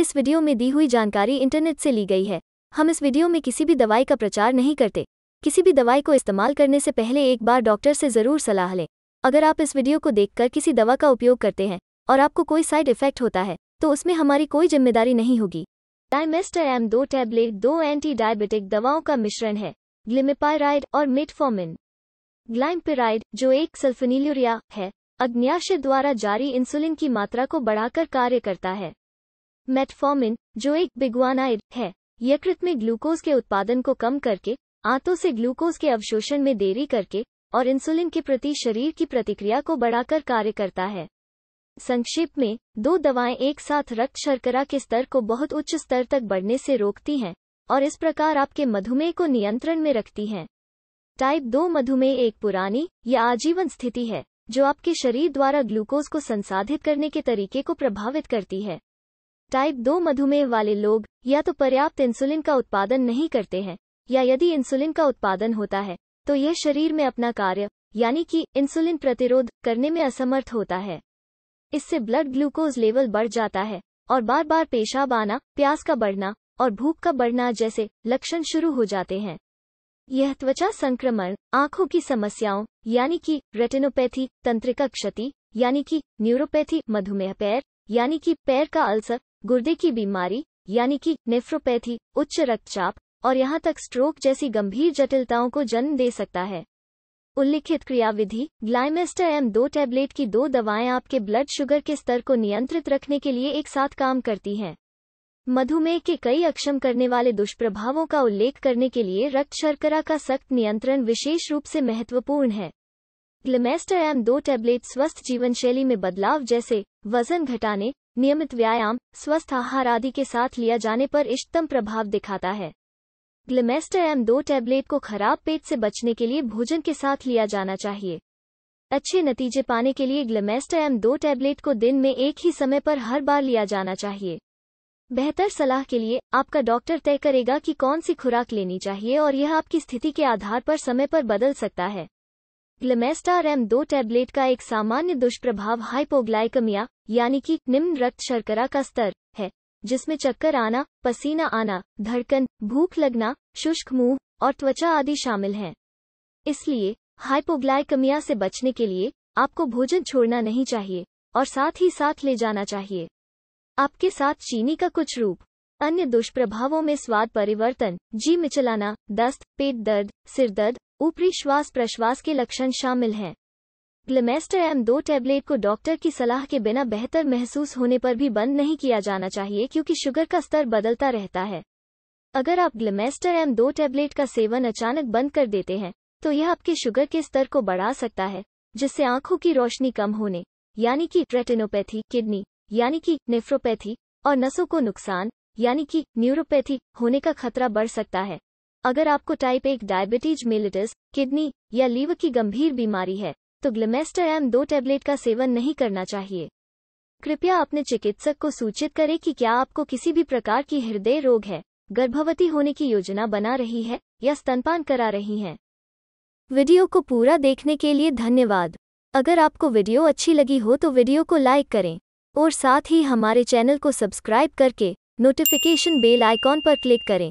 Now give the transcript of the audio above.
इस वीडियो में दी हुई जानकारी इंटरनेट से ली गई है हम इस वीडियो में किसी भी दवाई का प्रचार नहीं करते किसी भी दवाई को इस्तेमाल करने से पहले एक बार डॉक्टर से ज़रूर सलाह लें अगर आप इस वीडियो को देखकर किसी दवा का उपयोग करते हैं और आपको कोई साइड इफेक्ट होता है तो उसमें हमारी कोई जिम्मेदारी नहीं होगी डायमेस्टर एम दो टैबलेट दो एंटी डायबिटिक दवाओं का मिश्रण है ग्लिमिपायराइड और मिटफॉर्मिन ग्लाइमपिराइड जो एक सल्फनीलूरिया है अग्न्याशय द्वारा जारी इंसुलिन की मात्रा को बढ़ाकर कार्य करता है मेटफॉर्मिन जो एक बिगवानाइड है यकृत में ग्लूकोज के उत्पादन को कम करके आंतों से ग्लूकोज के अवशोषण में देरी करके और इंसुलिन के प्रति शरीर की प्रतिक्रिया को बढ़ाकर कार्य करता है संक्षेप में दो दवाएं एक साथ रक्त शर्करा के स्तर को बहुत उच्च स्तर तक बढ़ने से रोकती हैं और इस प्रकार आपके मधुमेह को नियंत्रण में रखती हैं टाइप दो मधुमेह एक पुरानी या आजीवन स्थिति है जो आपके शरीर द्वारा ग्लूकोज को संसाधित करने के तरीके को प्रभावित करती है टाइप दो मधुमेह वाले लोग या तो पर्याप्त इंसुलिन का उत्पादन नहीं करते हैं या यदि इंसुलिन का उत्पादन होता है तो यह शरीर में अपना कार्य यानी कि इंसुलिन प्रतिरोध करने में असमर्थ होता है इससे ब्लड ग्लूकोज लेवल बढ़ जाता है और बार बार पेशाब आना प्यास का बढ़ना और भूख का बढ़ना जैसे लक्षण शुरू हो जाते हैं यह त्वचा संक्रमण आंखों की समस्याओं यानी कि रेटिनोपैथी तंत्रिका क्षति यानी कि न्यूरोपैथी मधुमेह पैर यानी कि पैर का अल्सर गुर्दे की बीमारी यानी कि नेफ्रोपैथी उच्च रक्तचाप और यहाँ तक स्ट्रोक जैसी गंभीर जटिलताओं को जन्म दे सकता है उल्लिखित क्रियाविधि ग्लाइमेस्टर एम दो टैबलेट की दो दवाएं आपके ब्लड शुगर के स्तर को नियंत्रित रखने के लिए एक साथ काम करती हैं मधुमेह के कई अक्षम करने वाले दुष्प्रभावों का उल्लेख करने के लिए रक्त शर्करा का सख्त नियंत्रण विशेष रूप से महत्वपूर्ण है ग्लेमेस्टर एम दो टैबलेट स्वस्थ जीवन शैली में बदलाव जैसे वजन घटाने नियमित व्यायाम स्वस्थ आहार आदि के साथ लिया जाने पर इष्टतम प्रभाव दिखाता है ग्लेमेस्टर एम दो टैबलेट को खराब पेट से बचने के लिए भोजन के साथ लिया जाना चाहिए अच्छे नतीजे पाने के लिए ग्लेमेस्टर एम दो टैबलेट को दिन में एक ही समय पर हर बार लिया जाना चाहिए बेहतर सलाह के लिए आपका डॉक्टर तय करेगा कि कौन सी खुराक लेनी चाहिए और यह आपकी स्थिति के आधार पर समय पर बदल सकता है ग्लेमेस्टार एम दो टैबलेट का एक सामान्य दुष्प्रभाव हाइपोग्लाइकमिया यानी कि निम्न रक्त शर्करा का स्तर है जिसमें चक्कर आना पसीना आना धड़कन भूख लगना शुष्क मुंह और त्वचा आदि शामिल हैं इसलिए हाइपोग्लाइकमिया से बचने के लिए आपको भोजन छोड़ना नहीं चाहिए और साथ ही साथ ले जाना चाहिए आपके साथ चीनी का कुछ रूप अन्य दुष्प्रभावों में स्वाद परिवर्तन जी मिचलाना दस्त पेट दर्द सिर दर्द ऊपरी श्वास प्रश्वास के लक्षण शामिल हैं ग्लेमेस्टर एम दो टैबलेट को डॉक्टर की सलाह के बिना बेहतर महसूस होने पर भी बंद नहीं किया जाना चाहिए क्योंकि शुगर का स्तर बदलता रहता है अगर आप ग्लेमेस्टर एम दो टैबलेट का सेवन अचानक बंद कर देते हैं तो यह आपके शुगर के स्तर को बढ़ा सकता है जिससे आंखों की रोशनी कम होने यानी कि रेटिनोपैथी किडनी यानी कि नेफ्रोपैथी और नसों को नुकसान यानी कि न्यूरोपैथी होने का खतरा बढ़ सकता है अगर आपको टाइप एक डायबिटीज मिलिटस किडनी या लीवर की गंभीर बीमारी है तो ग्लेमेस्टर एम दो टेबलेट का सेवन नहीं करना चाहिए कृपया अपने चिकित्सक को सूचित करें कि क्या आपको किसी भी प्रकार की हृदय रोग है गर्भवती होने की योजना बना रही है या स्तनपान करा रही हैं वीडियो को पूरा देखने के लिए धन्यवाद अगर आपको वीडियो अच्छी लगी हो तो वीडियो को लाइक करें और साथ ही हमारे चैनल को सब्सक्राइब करके नोटिफिकेशन बेल आइकॉन पर क्लिक करें